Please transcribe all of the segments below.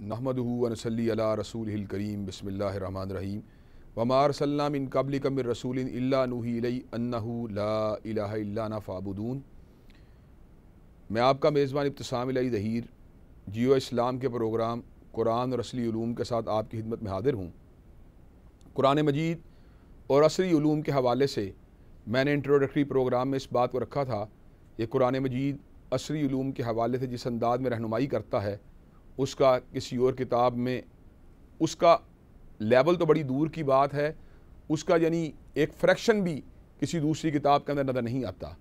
نحمد ونسلی اللہ رسول ال کریم بسم اللہ الرحمن الرحیم ومار ومارسلّام ان قبل کم رسول اللہ الا نا فابدون میں آپ کا میزبان ابتسام علی ظہیر جیو اسلام کے پروگرام قرآن اور اصلی علوم کے ساتھ آپ کی خدمت میں حاضر ہوں قرآن مجید اور عصری علوم کے حوالے سے میں نے انٹروڈکٹری پروگرام میں اس بات کو رکھا تھا یہ قرآن مجید عصری علوم کے حوالے سے جس انداز میں رہنمائی کرتا ہے اس کا کسی اور کتاب میں اس کا لیول تو بڑی دور کی بات ہے اس کا یعنی ایک فریکشن بھی کسی دوسری کتاب کے اندر نظر نہیں آتا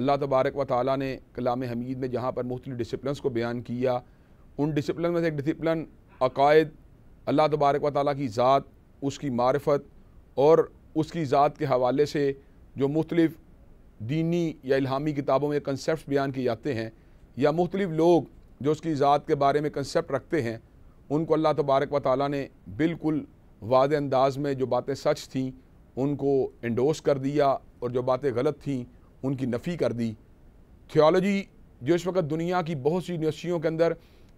اللہ تبارک و تعالیٰ نے کلام حمید میں جہاں پر مختلف ڈسپلنس کو بیان کیا ان ڈسپلن میں سے ایک ڈسپلن عقائد اللہ تبارک و تعالیٰ کی ذات اس کی معرفت اور اس کی ذات کے حوالے سے جو مختلف دینی یا الہامی کتابوں میں کنسیپٹس بیان کیے جاتے ہیں یا مختلف لوگ جو اس کی ذات کے بارے میں کنسیپٹ رکھتے ہیں ان کو اللہ تبارک و تعالیٰ نے بالکل واضح انداز میں جو باتیں سچ تھیں ان کو انڈوس کر دیا اور جو باتیں غلط تھیں ان کی نفی کر دی تھیالوجی جو اس وقت دنیا کی بہت سی یونیورسٹیوں کے اندر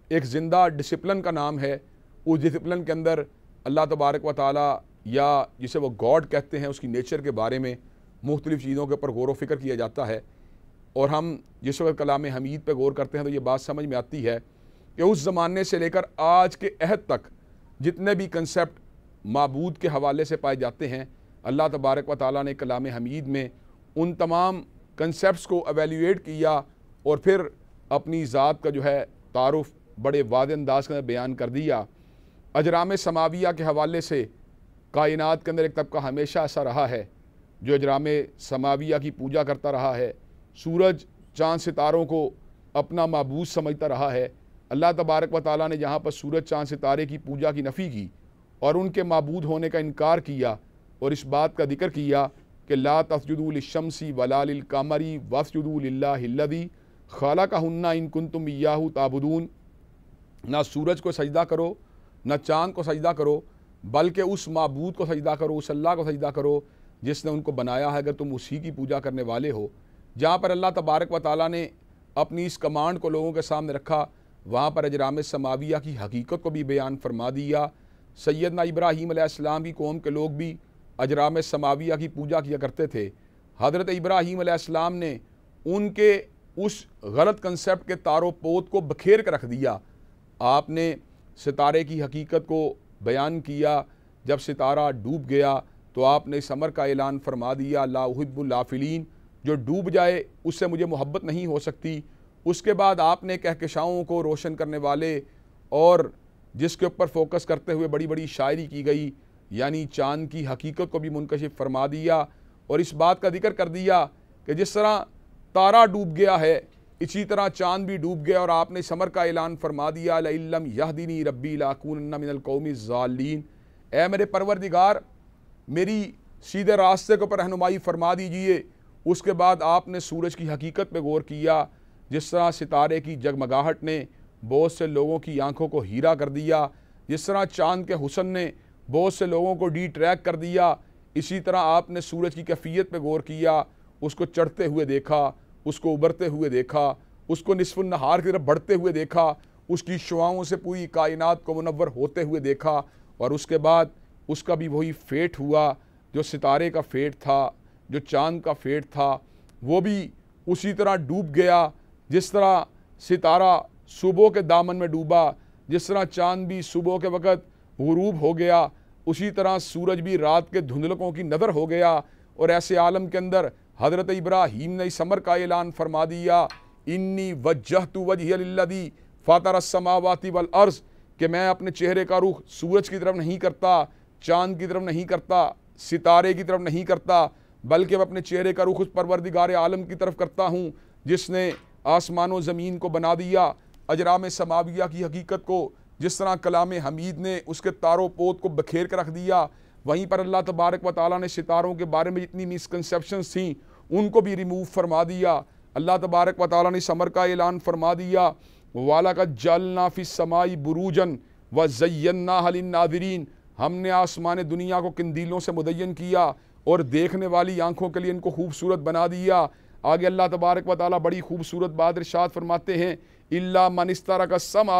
ایک زندہ ڈسپلن کا نام ہے اس ڈسپلن کے اندر اللہ تبارک و تعالیٰ یا جسے وہ گاڈ کہتے ہیں اس کی نیچر کے بارے میں مختلف چیزوں کے اوپر غور و فکر کیا جاتا ہے اور ہم جس وقت کلام حمید پہ غور کرتے ہیں تو یہ بات سمجھ میں آتی ہے کہ اس زمانے سے لے کر آج کے عہد تک جتنے بھی کنسیپٹ معبود کے حوالے سے پائے جاتے ہیں اللہ تبارک و تعالیٰ نے کلام حمید میں ان تمام کنسیپٹس کو ایویلیویٹ کیا اور پھر اپنی ذات کا جو ہے تعارف بڑے واضح انداز کے اندر بیان کر دیا اجرام سماویہ کے حوالے سے کائنات کے اندر ایک طبقہ ہمیشہ ایسا رہا ہے جو اجرام سماویہ کی پوجا کرتا رہا ہے سورج چاند ستاروں کو اپنا مابود سمجھتا رہا ہے اللہ تبارک و تعالیٰ نے جہاں پر سورج چاند ستارے کی پوجا کی نفی کی اور ان کے معبود ہونے کا انکار کیا اور اس بات کا ذکر کیا کہ لا تسجدو للشمسی ولا للقمری واسجدو للہ اللہ خالہ ان کنتم ایاہ یاہو تابدون نہ سورج کو سجدہ کرو نہ چاند کو سجدہ کرو بلکہ اس معبود کو سجدہ کرو اس اللہ کو سجدہ کرو جس نے ان کو بنایا ہے اگر تم اسی کی پوجا کرنے والے ہو جہاں پر اللہ تبارک و تعالیٰ نے اپنی اس کمانڈ کو لوگوں کے سامنے رکھا وہاں پر اجرام سماویہ کی حقیقت کو بھی بیان فرما دیا سیدنا ابراہیم علیہ السلام کی قوم کے لوگ بھی اجرام سماویہ کی پوجا کیا کرتے تھے حضرت ابراہیم علیہ السلام نے ان کے اس غلط کنسیپٹ کے تار و کو بکھیر کر رکھ دیا آپ نے ستارے کی حقیقت کو بیان کیا جب ستارہ ڈوب گیا تو آپ نے اس عمر کا اعلان فرما دیا لا اللہ فلین جو ڈوب جائے اس سے مجھے محبت نہیں ہو سکتی اس کے بعد آپ نے کہکشاؤں کو روشن کرنے والے اور جس کے اوپر فوکس کرتے ہوئے بڑی بڑی شاعری کی گئی یعنی چاند کی حقیقت کو بھی منکشف فرما دیا اور اس بات کا ذکر کر دیا کہ جس طرح تارہ ڈوب گیا ہے اسی طرح چاند بھی ڈوب گیا اور آپ نے سمر کا اعلان فرما دیا علیہ رَبِّي لَاكُونَنَّ مِنَ الْقَوْمِ الظَّالِينَ اے میرے پروردگار میری سیدھے راستے کے اوپر رہنمائی فرما دیجئے اس کے بعد آپ نے سورج کی حقیقت پہ غور کیا جس طرح ستارے کی جگمگاہٹ نے بہت سے لوگوں کی آنکھوں کو ہیرا کر دیا جس طرح چاند کے حسن نے بہت سے لوگوں کو ڈی ٹریک کر دیا اسی طرح آپ نے سورج کی کفیت پہ غور کیا اس کو چڑھتے ہوئے دیکھا اس کو ابھرتے ہوئے دیکھا اس کو نصف النہار کی طرف بڑھتے ہوئے دیکھا اس کی شعاؤں سے پوری کائنات کو منور ہوتے ہوئے دیکھا اور اس کے بعد اس کا بھی وہی فیٹ ہوا جو ستارے کا فیٹ تھا جو چاند کا فیٹ تھا وہ بھی اسی طرح ڈوب گیا جس طرح ستارہ صبح کے دامن میں ڈوبا جس طرح چاند بھی صبح کے وقت غروب ہو گیا اسی طرح سورج بھی رات کے دھندلکوں کی نظر ہو گیا اور ایسے عالم کے اندر حضرت ابراہیم نے سمر کا اعلان فرما دیا انی وجہ تو وجہ دی فاتر السماواتی والارض کہ میں اپنے چہرے کا رخ سورج کی طرف نہیں کرتا چاند کی طرف نہیں کرتا ستارے کی طرف نہیں کرتا بلکہ میں اپنے چہرے کا رخ پروردگار عالم کی طرف کرتا ہوں جس نے آسمان و زمین کو بنا دیا اجرام سماویہ کی حقیقت کو جس طرح کلام حمید نے اس کے تاروں پوت کو بکھیر کے رکھ دیا وہیں پر اللہ تبارک و تعالیٰ نے ستاروں کے بارے میں جتنی مسکنسیپشنز تھیں ان کو بھی ریموو فرما دیا اللہ تبارک و تعالیٰ نے سمر کا اعلان فرما دیا والا کا جلنا فی سمائی بروجن و زینا حل ناظرین ہم نے آسمان دنیا کو کندیلوں سے مدین کیا اور دیکھنے والی آنکھوں کے لیے ان کو خوبصورت بنا دیا آگے اللہ تبارک و تعالیٰ بڑی خوبصورت بادر شاعت فرماتے ہیں اللہ منصرہ کا سما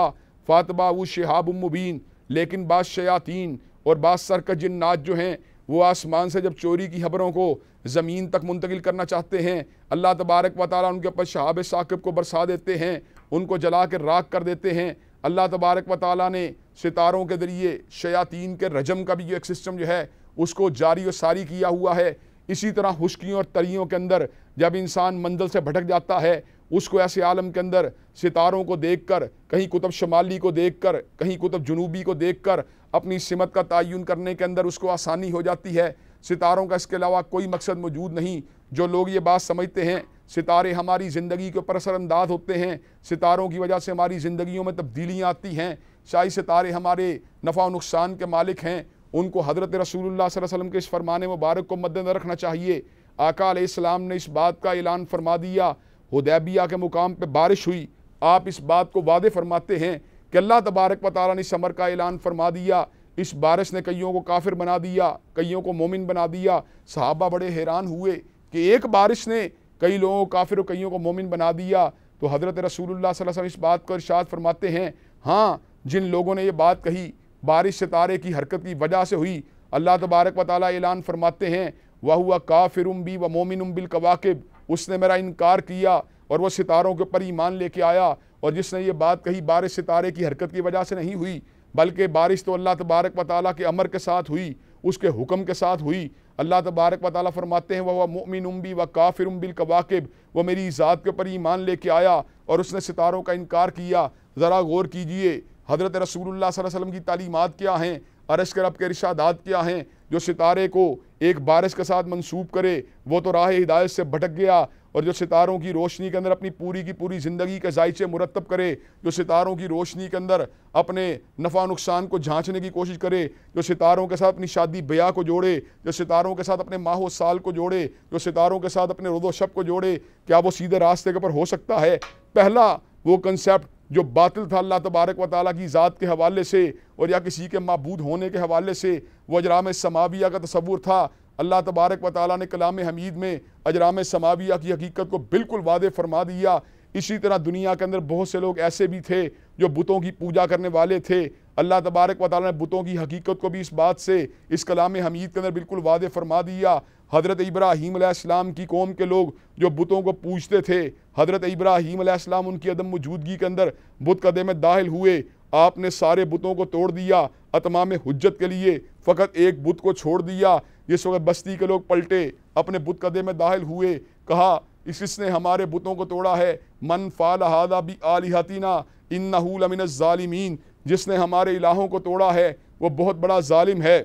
فاطبہ و شہاب مبین لیکن بعض شیاطین اور بعض سرکش جنات جو ہیں وہ آسمان سے جب چوری کی خبروں کو زمین تک منتقل کرنا چاہتے ہیں اللہ تبارک و تعالیٰ ان کے اوپر شہاب ثاقب کو برسا دیتے ہیں ان کو جلا کے راک کر دیتے ہیں اللہ تبارک و تعالیٰ نے ستاروں کے ذریعے شیاطین کے رجم کا بھی یہ ایک سسٹم جو ہے اس کو جاری و ساری کیا ہوا ہے اسی طرح خشکیوں اور تریوں کے اندر جب انسان منزل سے بھٹک جاتا ہے اس کو ایسے عالم کے اندر ستاروں کو دیکھ کر کہیں کتب شمالی کو دیکھ کر کہیں کتب جنوبی کو دیکھ کر اپنی سمت کا تعین کرنے کے اندر اس کو آسانی ہو جاتی ہے ستاروں کا اس کے علاوہ کوئی مقصد موجود نہیں جو لوگ یہ بات سمجھتے ہیں ستارے ہماری زندگی کے اوپر اثر انداز ہوتے ہیں ستاروں کی وجہ سے ہماری زندگیوں میں تبدیلیاں آتی ہیں شاہی ستارے ہمارے نفع و نقصان کے مالک ہیں ان کو حضرت رسول اللہ صلی اللہ علیہ وسلم کے اس فرمانے مبارک کو مد رکھنا چاہیے آقا علیہ السلام نے اس بات کا اعلان فرما دیا حدیبیہ کے مقام پہ بارش ہوئی آپ اس بات کو وعدے فرماتے ہیں کہ اللہ تبارک و تعالیٰ نے عمر کا اعلان فرما دیا اس بارش نے کئیوں کو کافر بنا دیا کئیوں کو مومن بنا دیا صحابہ بڑے حیران ہوئے کہ ایک بارش نے کئی لوگوں کو کافر و کئیوں کو مومن بنا دیا تو حضرت رسول اللہ صلی اللہ علیہ وسلم اس بات کو ارشاد فرماتے ہیں ہاں جن لوگوں نے یہ بات کہی بارش ستارے کی حرکت کی وجہ سے ہوئی اللہ تبارک و تعالیٰ اعلان فرماتے ہیں وَهُوَ ہوا بِي وَمُومِنُمْ و اس نے میرا انکار کیا اور وہ ستاروں کے پر ایمان لے کے آیا اور جس نے یہ بات کہی بارش ستارے کی حرکت کی وجہ سے نہیں ہوئی بلکہ بارش تو اللہ تبارک و تعالیٰ کے عمر کے ساتھ ہوئی اس کے حکم کے ساتھ ہوئی اللہ تبارک و تعالیٰ فرماتے ہیں وَهُوَ مومن و وَكَافِرُمْ بِالْقَوَاقِبِ وہ میری ذات کے پر ایمان لے کے آیا اور اس نے ستاروں کا انکار کیا ذرا غور کیجئے حضرت رسول اللہ صلی اللہ علیہ وسلم کی تعلیمات کیا ہیں عرش کرب کے رشادات کیا ہیں جو ستارے کو ایک بارش کے ساتھ منسوب کرے وہ تو راہ ہدایت سے بھٹک گیا اور جو ستاروں کی روشنی کے اندر اپنی پوری کی پوری زندگی کے ذائچے مرتب کرے جو ستاروں کی روشنی کے اندر اپنے نفع نقصان کو جھانچنے کی کوشش کرے جو ستاروں کے ساتھ اپنی شادی بیاہ کو جوڑے جو ستاروں کے ساتھ اپنے ماہ و سال کو جوڑے جو ستاروں کے ساتھ اپنے رد و شب کو جوڑے کیا وہ سیدھے راستے کے اوپر ہو سکتا ہے پہلا وہ کنسیپٹ جو باطل تھا اللہ تبارک و تعالیٰ کی ذات کے حوالے سے اور یا کسی کے معبود ہونے کے حوالے سے وہ اجرام سماویہ کا تصور تھا اللہ تبارک و تعالیٰ نے کلام حمید میں اجرام سماویہ کی حقیقت کو بالکل وعدے فرما دیا اسی طرح دنیا کے اندر بہت سے لوگ ایسے بھی تھے جو بتوں کی پوجا کرنے والے تھے اللہ تبارک و تعالیٰ نے بتوں کی حقیقت کو بھی اس بات سے اس کلام حمید کے اندر بالکل وعدے فرما دیا حضرت ابراہیم علیہ السلام کی قوم کے لوگ جو بتوں کو پوچھتے تھے حضرت ابراہیم علیہ السلام ان کی عدم موجودگی کے اندر بت قدے میں داخل ہوئے آپ نے سارے بتوں کو توڑ دیا اتمام حجت کے لیے فقط ایک بت کو چھوڑ دیا جس وقت بستی کے لوگ پلٹے اپنے بت قدے میں داخل ہوئے کہا اس اس نے ہمارے بتوں کو توڑا ہے من فال فالح بھی عالی حتینہ ان نہ الظالمین جس نے ہمارے الہوں کو توڑا ہے وہ بہت بڑا ظالم ہے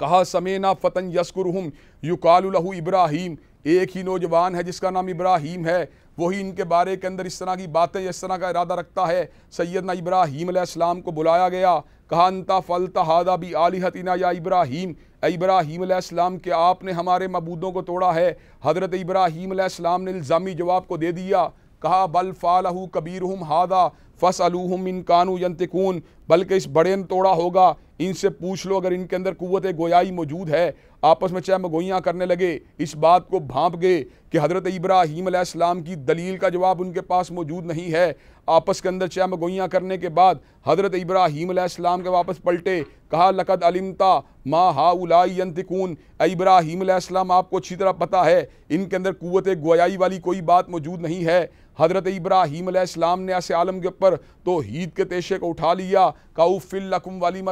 کہا سمینا فتن یسکرہم یقال الہ ابراہیم ایک ہی نوجوان ہے جس کا نام ابراہیم ہے وہی ان کے بارے کے اندر اس طرح کی باتیں اس طرح کا ارادہ رکھتا ہے سیدنا ابراہیم علیہ السلام کو بلایا گیا کہا انتا فلتا ہادہ بھی آل یا ابراہیم اے ابراہیم علیہ السلام کے آپ نے ہمارے مبودوں کو توڑا ہے حضرت ابراہیم علیہ السلام نے الزامی جواب کو دے دیا کہا بل فالہ کبیرہم ہم ہادہ فص علوم ان قانو ینتقون بلکہ اس بڑے ان توڑا ہوگا ان سے پوچھ لو اگر ان کے اندر قوت گویائی موجود ہے آپس میں چہ مگوئیاں کرنے لگے اس بات کو بھانپ گئے کہ حضرت ابراہیم علیہ السلام کی دلیل کا جواب ان کے پاس موجود نہیں ہے آپس کے اندر چہ مگوئیاں کرنے کے بعد حضرت ابراہیم علیہ السلام کے واپس پلٹے کہا لقد علمتا ما ہا اُلائی اے ابراہیم علیہ السلام آپ کو اچھی طرح پتہ ہے ان کے اندر قوت گویائی والی کوئی بات موجود نہیں ہے حضرت ابراہیم علیہ السلام نے ایسے عالم کے اوپر توحید کے تیشے کو اٹھا لیا والی القم ولی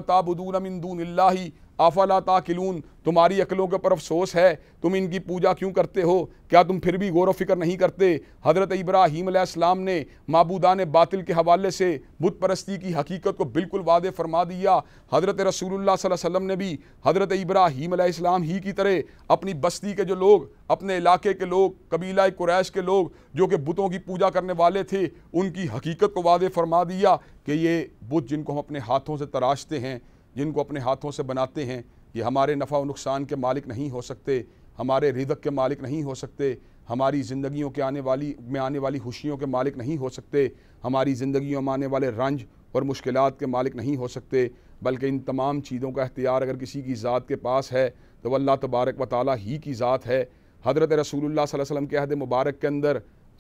دون اللہ آفا تاکلون تمہاری عقلوں کے پر افسوس ہے تم ان کی پوجا کیوں کرتے ہو کیا تم پھر بھی غور و فکر نہیں کرتے حضرت ابراہیم علیہ السلام نے معبودان باطل کے حوالے سے بت پرستی کی حقیقت کو بالکل وعدے فرما دیا حضرت رسول اللہ صلی اللہ علیہ وسلم نے بھی حضرت ابراہیم علیہ السلام ہی کی طرح اپنی بستی کے جو لوگ اپنے علاقے کے لوگ قبیلہ قریش کے لوگ جو کہ بتوں کی پوجا کرنے والے تھے ان کی حقیقت کو وعدے فرما دیا کہ یہ بت جن کو ہم اپنے ہاتھوں سے تراشتے ہیں جن کو اپنے ہاتھوں سے بناتے ہیں یہ ہمارے نفع و نقصان کے مالک نہیں ہو سکتے ہمارے رزق کے مالک نہیں ہو سکتے ہماری زندگیوں کے آنے والی میں آنے والی خوشیوں کے مالک نہیں ہو سکتے ہماری زندگیوں میں آنے والے رنج اور مشکلات کے مالک نہیں ہو سکتے بلکہ ان تمام چیزوں کا اختیار اگر کسی کی ذات کے پاس ہے تو وہ اللہ تبارک و تعالیٰ ہی کی ذات ہے حضرت رسول اللہ صلی اللہ علیہ وسلم کے عہد مبارک کے اندر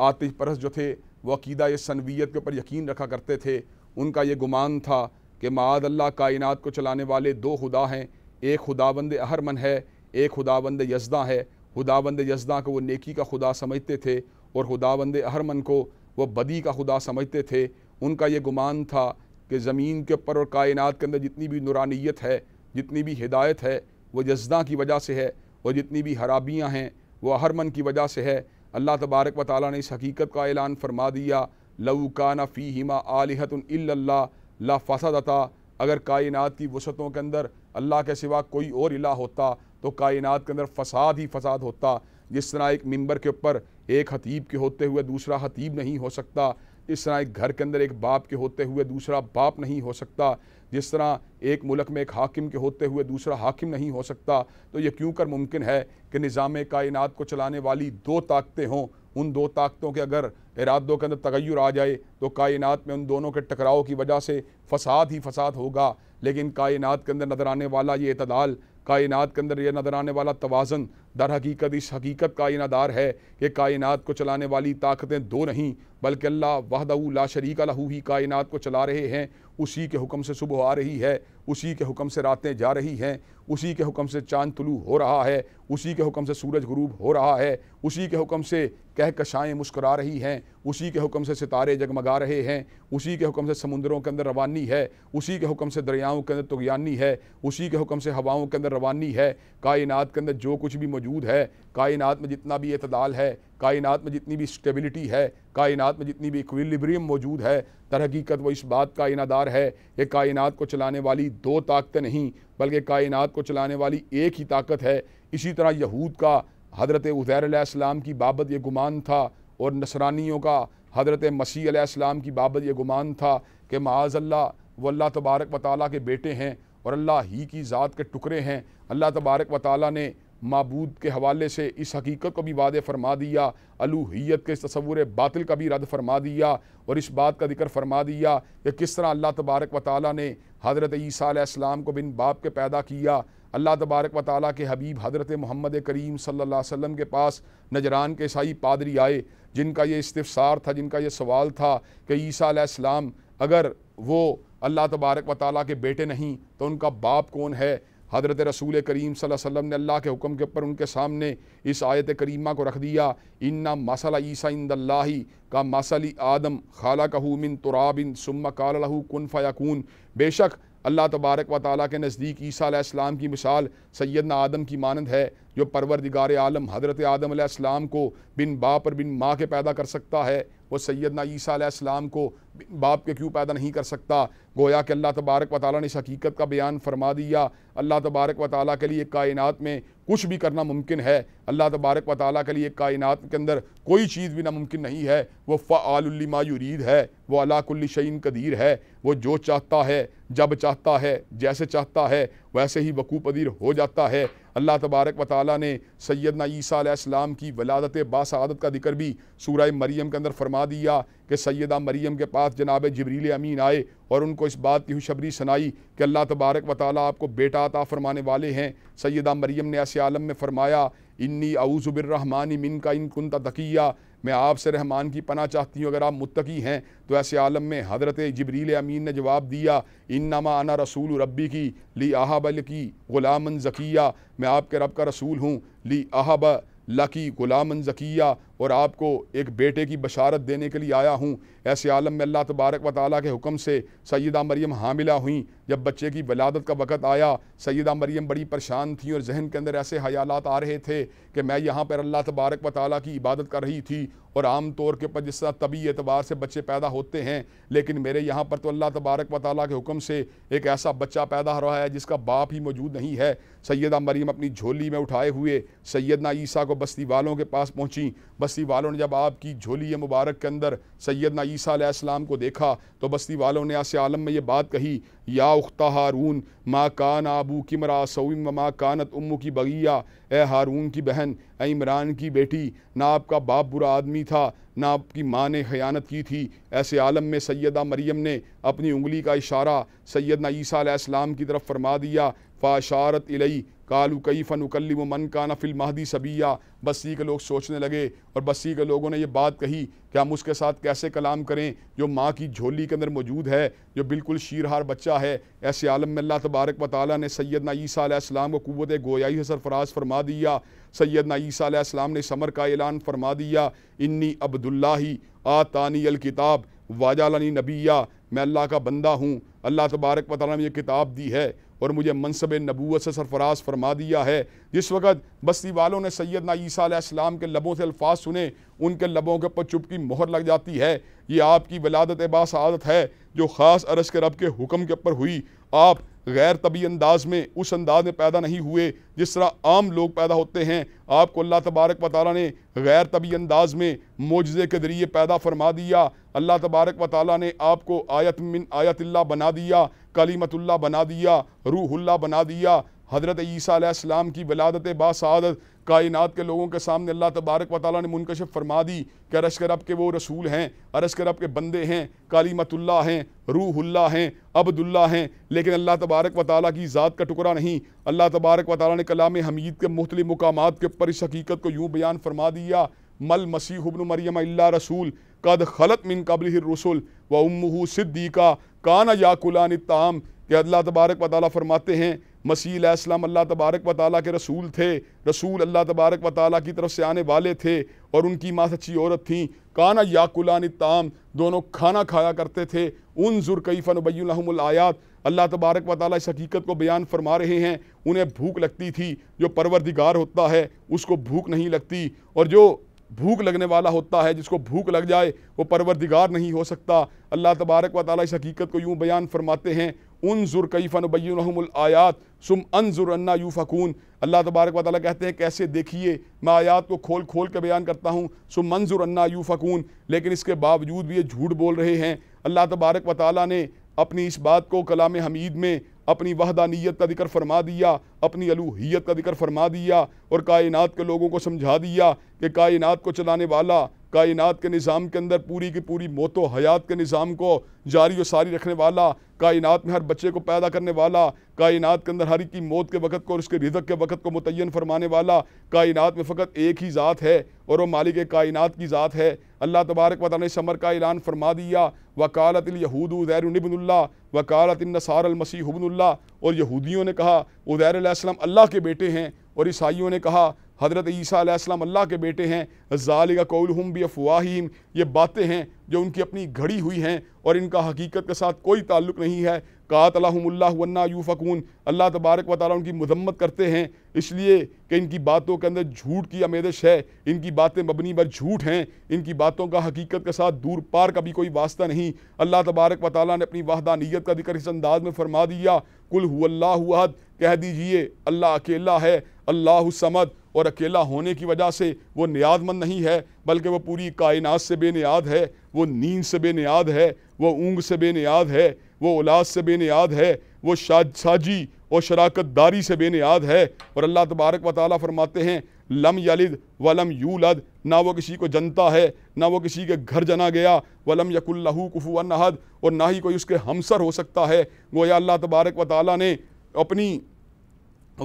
آتش پرس جو تھے وہ عقیدہ یہ سنویت کے اوپر یقین رکھا کرتے تھے ان کا یہ گمان تھا کہ معاد اللہ کائنات کو چلانے والے دو خدا ہیں ایک خدا بند احرمن ہے ایک خدا بند یزداں ہے خدا بند یسداں کو وہ نیکی کا خدا سمجھتے تھے اور خدا بند احرمن کو وہ بدی کا خدا سمجھتے تھے ان کا یہ گمان تھا کہ زمین کے اوپر اور کائنات کے اندر جتنی بھی نورانیت ہے جتنی بھی ہدایت ہے وہ یزدہ کی وجہ سے ہے اور جتنی بھی حرابیاں ہیں وہ احرمن کی وجہ سے ہے اللہ تبارک و تعالیٰ نے اس حقیقت کا اعلان فرما دیا لوقانہ فی ہیما آلحت اللہ لا عطا اگر کائنات کی وسعتوں کے اندر اللہ کے سوا کوئی اور الہ ہوتا تو کائنات کے اندر فساد ہی فساد ہوتا جس طرح ایک ممبر کے اوپر ایک حتیب کے ہوتے ہوئے دوسرا حتیب نہیں ہو سکتا اس طرح ایک گھر کے اندر ایک باپ کے ہوتے ہوئے دوسرا باپ نہیں ہو سکتا جس طرح ایک ملک میں ایک حاکم کے ہوتے ہوئے دوسرا حاکم نہیں ہو سکتا تو یہ کیوں کر ممکن ہے کہ نظام کائنات کو چلانے والی دو طاقتیں ہوں ان دو طاقتوں کے اگر ارادوں کے اندر تغیر آ جائے تو کائنات میں ان دونوں کے ٹکراؤ کی وجہ سے فساد ہی فساد ہوگا لیکن کائنات کے اندر نظر آنے والا یہ اعتدال کائنات کے اندر یہ نظر آنے والا توازن در حقیقت اس حقیقت کا دار ہے کہ کائنات کو چلانے والی طاقتیں دو نہیں بلکہ اللہ وحدہ لا شریک لہو ہی کائنات کو چلا رہے ہیں اسی کے حکم سے صبح آ رہی ہے اسی کے حکم سے راتیں جا رہی ہیں اسی کے حکم سے چاند طلوع ہو رہا ہے اسی کے حکم سے سورج غروب ہو رہا ہے اسی کے حکم سے کہکشائیں مسکرا رہی ہیں اسی کے حکم سے ستارے جگمگا رہے ہیں اسی کے حکم سے سمندروں کے اندر روانی ہے اسی کے حکم سے دریاؤں کے اندر تغیانی ہے اسی کے حکم سے ہواؤں کے اندر روانی ہے کائنات کے اندر جو کچھ بھی موجود ہے کائنات میں جتنا بھی اعتدال ہے کائنات میں جتنی بھی اسٹیبلٹی ہے کائنات میں جتنی بھی ایکویلیبریم موجود ہے ترحقیقت وہ اس بات کا انعدار ہے کہ کائنات کو چلانے والی دو طاقتیں نہیں بلکہ کائنات کو چلانے والی ایک ہی طاقت ہے اسی طرح یہود کا حضرت عزیر علیہ السلام کی بابت یہ گمان تھا اور نصرانیوں کا حضرت مسیح علیہ السلام کی بابت یہ گمان تھا کہ معاذ اللہ وہ اللہ تبارک و تعالیٰ کے بیٹے ہیں اور اللہ ہی کی ذات کے ٹکڑے ہیں اللہ تبارک و تعالیٰ نے معبود کے حوالے سے اس حقیقت کو بھی وعدے فرما دیا الوحیت کے اس تصور باطل کا بھی رد فرما دیا اور اس بات کا ذکر فرما دیا کہ کس طرح اللہ تبارک و تعالیٰ نے حضرت عیسیٰ علیہ السلام کو بن باپ کے پیدا کیا اللہ تبارک و تعالیٰ کے حبیب حضرت محمد کریم صلی اللہ علیہ وسلم کے پاس نجران کے عیسائی پادری آئے جن کا یہ استفسار تھا جن کا یہ سوال تھا کہ عیسیٰ علیہ السلام اگر وہ اللہ تبارک و تعالیٰ کے بیٹے نہیں تو ان کا باپ کون ہے حضرت رسول کریم صلی اللہ علیہ وسلم نے اللہ کے حکم کے اوپر ان کے سامنے اس آیت کریمہ کو رکھ دیا اننا عِنْدَ عیسیٰ کا مَسَلِ آدم خالہ کامن ترابن سُمَّ قَالَ کن كُنْ فَيَكُونَ بے شک اللہ تبارک و تعالیٰ کے نزدیک عیسیٰ علیہ السلام کی مثال سیدنا آدم کی مانند ہے جو پروردگار عالم حضرت آدم علیہ السلام کو بن باپ اور بن ماں کے پیدا کر سکتا ہے وہ سیدنا عیسیٰ علیہ السلام کو بن باپ کے کیوں پیدا نہیں کر سکتا گویا کہ اللہ تبارک و تعالیٰ نے اس حقیقت کا بیان فرما دیا اللہ تبارک و تعالیٰ کے لیے کائنات میں کچھ بھی کرنا ممکن ہے اللہ تبارک و تعالیٰ کے لیے کائنات کے اندر کوئی چیز بھی ناممکن نہیں ہے وہ فعال الما یرید ہے وہ کل شعین قدیر ہے وہ جو چاہتا ہے جب چاہتا ہے جیسے چاہتا ہے ویسے ہی وقوع پذیر ہو جاتا ہے اللہ تبارک و تعالیٰ نے سیدنا عیسیٰ علیہ السلام کی ولادت باسعادت کا ذکر بھی سورہ مریم کے اندر فرما دیا کہ سیدہ مریم کے پاس جناب جبریل امین آئے اور ان کو اس بات کی حشبری سنائی کہ اللہ تبارک و تعالیٰ آپ کو بیٹا عطا فرمانے والے ہیں سیدہ مریم نے ایسے عالم میں فرمایا انی اعوذ بالرحمن من کا ان کنتا تقیہ میں آپ سے رحمان کی پناہ چاہتی ہوں اگر آپ متقی ہیں تو ایسے عالم میں حضرت جبریل امین نے جواب دیا انما انا رسول ربی کی لی احب لکی غلام زکیہ ذکیہ میں آپ کے رب کا رسول ہوں لی احب لکی غلامن ذکیہ اور آپ کو ایک بیٹے کی بشارت دینے کے لیے آیا ہوں ایسے عالم میں اللہ تبارک و تعالیٰ کے حکم سے سیدہ مریم حاملہ ہوئیں جب بچے کی ولادت کا وقت آیا سیدہ مریم بڑی پریشان تھیں اور ذہن کے اندر ایسے حیالات آ رہے تھے کہ میں یہاں پر اللہ تبارک و تعالیٰ کی عبادت کر رہی تھی اور عام طور کے اوپر جس طرح طبی اعتبار سے بچے پیدا ہوتے ہیں لیکن میرے یہاں پر تو اللہ تبارک و تعالیٰ کے حکم سے ایک ایسا بچہ پیدا ہو رہا ہے جس کا باپ ہی موجود نہیں ہے سیدہ مریم اپنی جھولی میں اٹھائے ہوئے سیدنا عیسیٰ کو بستی والوں کے پاس پہنچیں بس بستی والوں نے جب آپ کی جھولی مبارک کے اندر سیدنا عیسیٰ علیہ السلام کو دیکھا تو بستی والوں نے آس عالم میں یہ بات کہی یا اختہ ہارون آبو کی مرا سویم و ما کانت امو کی بغیہ اے ہارون کی بہن اے عمران کی بیٹی نہ آپ کا باپ برا آدمی تھا نہ آپ کی ماں نے خیانت کی تھی ایسے عالم میں سیدہ مریم نے اپنی انگلی کا اشارہ سیدنا عیسیٰ علیہ السلام کی طرف فرما دیا فاشارت الی کالو کئی فن اکلی و من کانا فل مہدی صبیہ بسی کے لوگ سوچنے لگے اور بسی کے لوگوں نے یہ بات کہی کہ ہم اس کے ساتھ کیسے کلام کریں جو ماں کی جھولی کے اندر موجود ہے جو بالکل شیرہار بچہ ہے ایسے عالم میں اللہ تبارک و تعالی نے سیدنا عیسیٰ علیہ السلام کو قوت گویائی فرما دیا سیدنا عیسیٰ علیہ السلام نے سمر کا اعلان فرما دیا انی عبداللہ آتانی الکتاب واجالعلی نبیہ میں اللہ کا بندہ ہوں اللہ تبارک و تعالیٰ نے یہ کتاب دی ہے اور مجھے منصب نبوت سے سرفراز فرما دیا ہے جس وقت بستی والوں نے سیدنا عیسیٰ علیہ السلام کے لبوں سے الفاظ سنے ان کے لبوں کے اوپر چپکی مہر لگ جاتی ہے یہ آپ کی ولادت عباس عادت ہے جو خاص عرض کے رب کے حکم کے اوپر ہوئی آپ غیر طبی انداز میں اس انداز میں پیدا نہیں ہوئے جس طرح عام لوگ پیدا ہوتے ہیں آپ کو اللہ تبارک و تعالیٰ نے غیر طبی انداز میں موجزے کے ذریعے پیدا فرما دیا اللہ تبارک و تعالیٰ نے آپ کو آیت من آیت اللہ بنا دیا کلیمت اللہ بنا دیا روح اللہ بنا دیا حضرت عیسیٰ علیہ السلام کی ولادت باسعادت کائنات کے لوگوں کے سامنے اللہ تبارک و تعالیٰ نے منکشف فرما دی کہ عرش کر رب کے وہ رسول ہیں عرش کر رب کے بندے ہیں کالیمت اللہ ہیں روح اللہ ہیں عبد اللہ ہیں لیکن اللہ تبارک و تعالیٰ کی ذات کا ٹکڑا نہیں اللہ تبارک و تعالیٰ نے کلام حمید کے مختلف مقامات کے پر حقیقت کو یوں بیان فرما دیا مل مسیح ابن مریم اللہ رسول قد خلط من قبل الرسول و امہ صدیقہ کانا یاکلان کلان تام کہ اللہ تبارک و تعالیٰ فرماتے ہیں مسیح علیہ السلام اللہ تبارک و تعالیٰ کے رسول تھے رسول اللہ تبارک و تعالیٰ کی طرف سے آنے والے تھے اور ان کی ماں سچی عورت تھیں کانا یاقلان تام دونوں کھانا کھایا کرتے تھے ان ذر قیفن الحم الیات اللہ تبارک و تعالیٰ اس حقیقت کو بیان فرما رہے ہیں انہیں بھوک لگتی تھی جو پروردگار ہوتا ہے اس کو بھوک نہیں لگتی اور جو بھوک لگنے والا ہوتا ہے جس کو بھوک لگ جائے وہ پروردگار نہیں ہو سکتا اللہ تبارک و تعالیٰ اس حقیقت کو یوں بیان فرماتے ہیں انظر کیفن بینہم الآیات سم انظر انہ یوفکون فکون اللہ تبارک و تعالیٰ کہتے ہیں کیسے دیکھیے میں آیات کو کھول کھول کے بیان کرتا ہوں سم منظر یوں فکون لیکن اس کے باوجود بھی یہ جھوٹ بول رہے ہیں اللہ تبارک و تعالیٰ نے اپنی اس بات کو کلام حمید میں اپنی وحدانیت کا ذکر فرما دیا اپنی الوحیت کا ذکر فرما دیا اور کائنات کے لوگوں کو سمجھا دیا کہ کائنات کو چلانے والا کائنات کے نظام کے اندر پوری کی پوری موت و حیات کے نظام کو جاری و ساری رکھنے والا کائنات میں ہر بچے کو پیدا کرنے والا کائنات کے اندر ہر کی موت کے وقت کو اور اس کے رزق کے وقت کو متعین فرمانے والا کائنات میں فقط ایک ہی ذات ہے اور وہ مالک کائنات کی ذات ہے اللہ تبارک نے سمر کا اعلان فرما دیا وکالت الیہود عزیر ادیر اللہ وکالت النصار المسیح ابن اللہ اور یہودیوں نے کہا علیہ السلام اللہ کے بیٹے ہیں اور عیسائیوں نے کہا حضرت عیسیٰ علیہ السلام اللہ کے بیٹے ہیں ذالک قولہم بی افواہیم یہ باتیں ہیں جو ان کی اپنی گھڑی ہوئی ہیں اور ان کا حقیقت کے ساتھ کوئی تعلق نہیں ہے قات اللہ اللہ یوفکون اللہ تبارک و تعالیٰ ان کی مذمت کرتے ہیں اس لیے کہ ان کی باتوں کے اندر جھوٹ کی آمیدش ہے ان کی باتیں مبنی بر جھوٹ ہیں ان کی باتوں کا حقیقت کے ساتھ دور پار کا بھی کوئی واسطہ نہیں اللہ تبارک و تعالیٰ نے اپنی وحدانیت کا ذکر اس انداز میں فرما دیا کل ہو اللہ عہد کہہ دیجئے اللہ اکیلا ہے اللہ سمد اور اکیلا ہونے کی وجہ سے وہ نیاد مند نہیں ہے بلکہ وہ پوری کائنات سے بے نیاد ہے وہ نیند سے بے نیاد ہے وہ اونگ سے بے نیاد ہے وہ اولاد سے بے نیاد ہے وہ شاید ساجی اور شراکت داری سے بے نیاد ہے اور اللہ تبارک و تعالیٰ فرماتے ہیں لم یلد ولم یولد نہ وہ کسی کو جنتا ہے نہ وہ کسی کے گھر جنا گیا ولم یق اللہ کفو کفوناد اور نہ ہی کوئی اس کے ہمسر ہو سکتا ہے وہ اللہ تبارک و تعالیٰ نے اپنی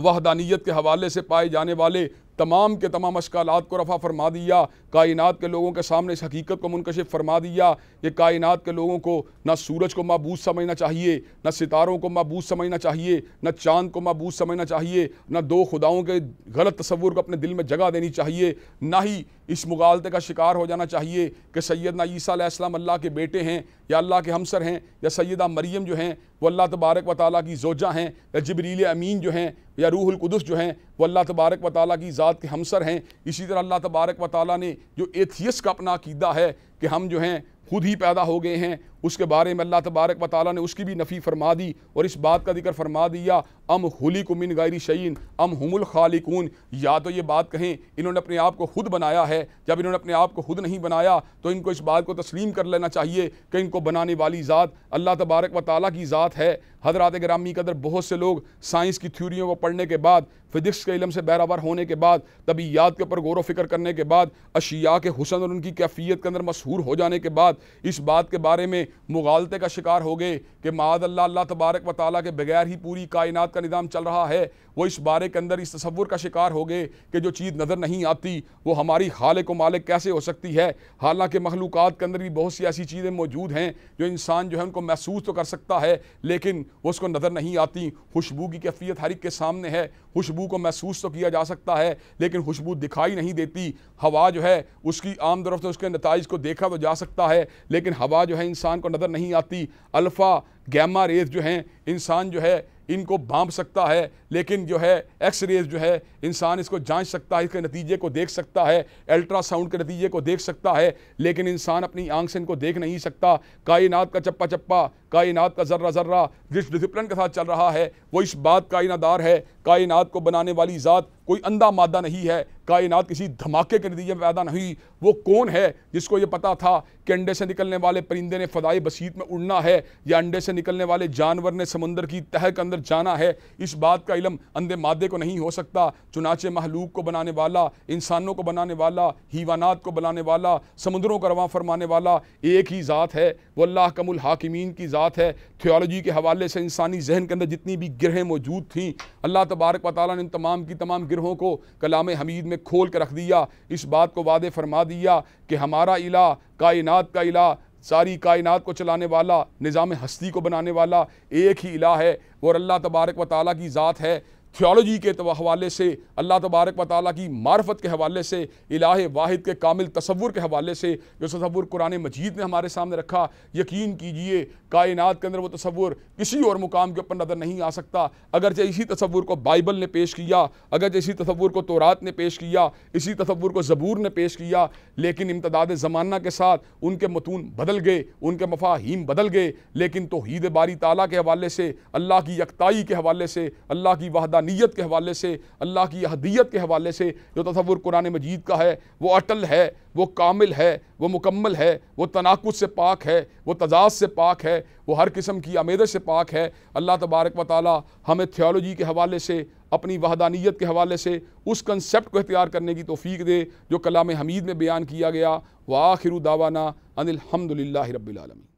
وحدانیت کے حوالے سے پائے جانے والے تمام کے تمام اشکالات کو رفع فرما دیا کائنات کے لوگوں کے سامنے اس حقیقت کو منکشف فرما دیا کہ کائنات کے لوگوں کو نہ سورج کو معبود سمجھنا چاہیے نہ ستاروں کو معبود سمجھنا چاہیے نہ چاند کو معبود سمجھنا چاہیے نہ دو خداؤں کے غلط تصور کو اپنے دل میں جگہ دینی چاہیے نہ ہی اس مغالطے کا شکار ہو جانا چاہیے کہ سیدنا عیسیٰ علیہ السلام اللہ کے بیٹے ہیں یا اللہ کے ہمسر ہیں یا سیدہ مریم جو ہیں وہ اللہ تبارک و تعالیٰ کی زوجہ ہیں یا جبریل امین جو ہیں یا روح القدس جو ہیں وہ اللہ تبارک و تعالیٰ کی ذات کے ہمسر ہیں اسی طرح اللہ تبارک و تعالیٰ نے جو ایتھیس کا اپنا عقیدہ ہے کہ ہم جو ہیں خود ہی پیدا ہو گئے ہیں اس کے بارے میں اللہ تبارک و تعالیٰ نے اس کی بھی نفی فرما دی اور اس بات کا ذکر فرما دیا ام ہلی من غیر شعین ام ہم الخالقون یا تو یہ بات کہیں انہوں نے اپنے آپ کو خود بنایا ہے جب انہوں نے اپنے آپ کو خود نہیں بنایا تو ان کو اس بات کو تسلیم کر لینا چاہیے کہ ان کو بنانے والی ذات اللہ تبارک و تعالیٰ کی ذات ہے حضرات گرامی قدر بہت سے لوگ سائنس کی تھیوریوں کو پڑھنے کے بعد فزکس کے علم سے بیراور ہونے کے بعد طبیعیات کے اوپر غور و فکر کرنے کے بعد اشیاء کے حسن اور ان کی کیفیت کے اندر مشہور ہو جانے کے بعد اس بات کے بارے میں مغالطے کا شکار ہو گئے کہ معاذ اللہ اللہ تبارک و تعالیٰ کے بغیر ہی پوری کائنات کا نظام چل رہا ہے وہ اس بارے کے اندر اس تصور کا شکار ہو گئے کہ جو چیز نظر نہیں آتی وہ ہماری خالق و مالک کیسے ہو سکتی ہے حالانکہ مخلوقات کے اندر بھی بہت سی ایسی چیزیں موجود ہیں جو انسان جو ہے ان کو محسوس تو کر سکتا ہے لیکن وہ اس کو نظر نہیں آتی خوشبو کی کیفیت ہر ایک کے سامنے ہے خوشبو کو محسوس تو کیا جا سکتا ہے لیکن خوشبو دکھائی نہیں دیتی ہوا جو ہے اس کی عام طرف سے اس کے نتائج کو دیکھا تو جا سکتا ہے لیکن ہوا جو ہے انسان کو نظر نہیں آتی الفا گیما ریز جو ہیں انسان جو ہے ان کو بھام سکتا ہے لیکن جو ہے ایکس ریز جو ہے انسان اس کو جانچ سکتا ہے اس کے نتیجے کو دیکھ سکتا ہے الٹرا ساؤنڈ کے نتیجے کو دیکھ سکتا ہے لیکن انسان اپنی آنکھ سے ان کو دیکھ نہیں سکتا کائنات کا چپا چپا کائنات کا ذرہ ذرہ جس ڈسپلن کے ساتھ چل رہا ہے وہ اس بات کائنہ دار ہے کائنات کو بنانے والی ذات کوئی اندھا مادہ نہیں ہے کائنات کسی دھماکے کے نتیجے میں پیدا نہیں وہ کون ہے جس کو یہ پتا تھا کہ انڈے سے نکلنے والے پرندے نے فضائی بسیط میں اڑنا ہے یا انڈے سے نکلنے والے جانور نے سمندر کی تہ اندر جانا ہے اس بات کا علم اندھے مادے کو نہیں ہو سکتا چنانچہ محلوق کو بنانے والا انسانوں کو بنانے والا ہیوانات کو بنانے والا سمندروں کا رواں فرمانے والا ایک ہی ذات ہے وہ اللہ کم الحاکمین کی ذات بات ہے تھیالوجی کے حوالے سے انسانی ذہن کے اندر جتنی بھی گرہیں موجود تھیں اللہ تبارک و تعالیٰ نے ان تمام کی تمام گرہوں کو کلام حمید میں کھول کے رکھ دیا اس بات کو وعدے فرما دیا کہ ہمارا الہ کائنات کا الہ ساری کائنات کو چلانے والا نظام ہستی کو بنانے والا ایک ہی الہ ہے اور اللہ تبارک و تعالیٰ کی ذات ہے تھیالوجی کے حوالے سے اللہ تبارک و تعالیٰ کی معرفت کے حوالے سے الہ واحد کے کامل تصور کے حوالے سے جو تصور قرآن مجید نے ہمارے سامنے رکھا یقین کیجئے کائنات کے اندر وہ تصور کسی اور مقام کے اوپر نظر نہیں آ سکتا اگرچہ اسی تصور کو بائبل نے پیش کیا اگرچہ اسی تصور کو تورات نے پیش کیا اسی تصور کو زبور نے پیش کیا لیکن امتداد زمانہ کے ساتھ ان کے متون بدل گئے ان کے مفاہیم بدل گئے لیکن توحید باری تعالیٰ کے حوالے سے اللہ کی یکتائی کے حوالے سے اللہ کی وحدہ نیت کے حوالے سے اللہ کی احدیت کے حوالے سے جو تصور قرآن مجید کا ہے وہ اٹل ہے وہ کامل ہے وہ مکمل ہے وہ تناقض سے پاک ہے وہ تضاد سے پاک ہے وہ ہر قسم کی آمیدت سے پاک ہے اللہ تبارک و تعالی ہمیں تھیالوجی کے حوالے سے اپنی وحدانیت کے حوالے سے اس کنسیپٹ کو اختیار کرنے کی توفیق دے جو کلام حمید میں بیان کیا گیا وآخر دعوانا ان الحمد للہ رب العالمین